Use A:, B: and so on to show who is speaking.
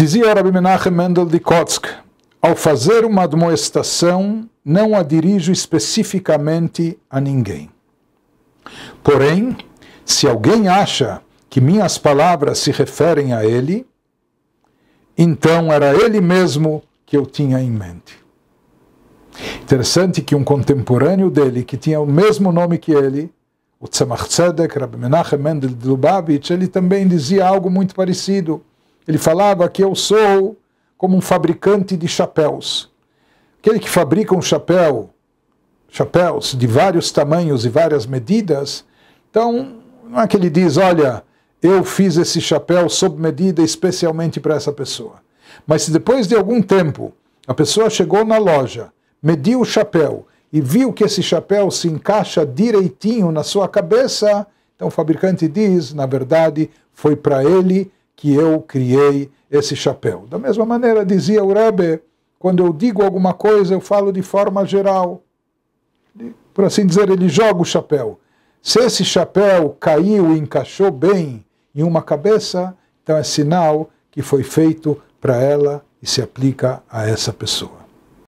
A: Dizia Rabbi Menachem Mendel de Kotzk, ao fazer uma admoestação, não a dirijo especificamente a ninguém. Porém, se alguém acha que minhas palavras se referem a ele, então era ele mesmo que eu tinha em mente. Interessante que um contemporâneo dele, que tinha o mesmo nome que ele, o Tzemach Tzedek, Rabbi Menachem Mendel de Lubavitch, ele também dizia algo muito parecido. Ele falava que eu sou como um fabricante de chapéus. Aquele que fabrica um chapéu, chapéus de vários tamanhos e várias medidas, então não é que ele diz, olha, eu fiz esse chapéu sob medida especialmente para essa pessoa. Mas se depois de algum tempo a pessoa chegou na loja, mediu o chapéu e viu que esse chapéu se encaixa direitinho na sua cabeça, então o fabricante diz, na verdade, foi para ele que eu criei esse chapéu. Da mesma maneira, dizia o Rebbe, quando eu digo alguma coisa, eu falo de forma geral. Por assim dizer, ele joga o chapéu. Se esse chapéu caiu e encaixou bem em uma cabeça, então é sinal que foi feito para ela e se aplica a essa pessoa.